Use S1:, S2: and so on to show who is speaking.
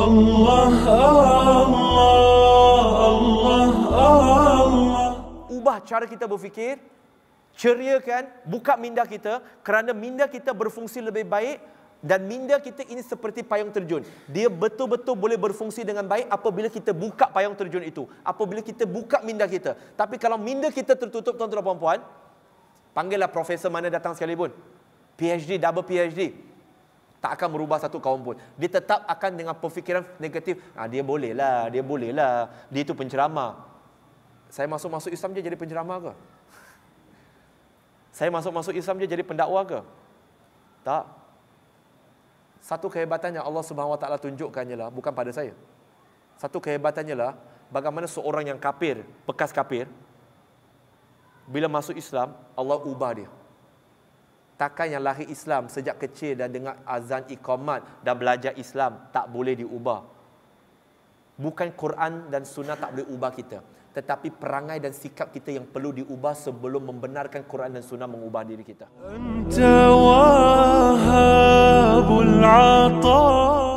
S1: Allah, Allah, Allah, Allah. Ubah cara kita berfikir, ceriakan, buka minda kita kerana minda kita berfungsi lebih baik dan minda kita ini seperti payung terjun. Dia betul-betul boleh berfungsi dengan baik apabila kita buka payung terjun itu. Apabila kita buka minda kita. Tapi kalau minda kita tertutup, tuan-tuan dan puan-puan, panggillah profesor mana datang sekalipun. PhD, double PhD tak akan merubah satu kaum pun. Dia tetap akan dengan pemikiran negatif, ah, dia bolehlah, dia bolehlah, dia itu penceramah. Saya masuk-masuk Islam je jadi penceramah ke? Saya masuk-masuk Islam je jadi pendakwa ke? Tak. Satu kehebatan yang Allah Subhanahu Wa Taala tunjukkannya lah, bukan pada saya. Satu kehebatannya lah, bagaimana seorang yang kafir, bekas kafir, bila masuk Islam, Allah ubah dia takkan yang lahir Islam sejak kecil dan dengar azan iqamat dan belajar Islam tak boleh diubah. Bukan Quran dan sunnah tak boleh ubah kita, tetapi perangai dan sikap kita yang perlu diubah sebelum membenarkan Quran dan sunnah mengubah diri kita. Anta wahabul ataa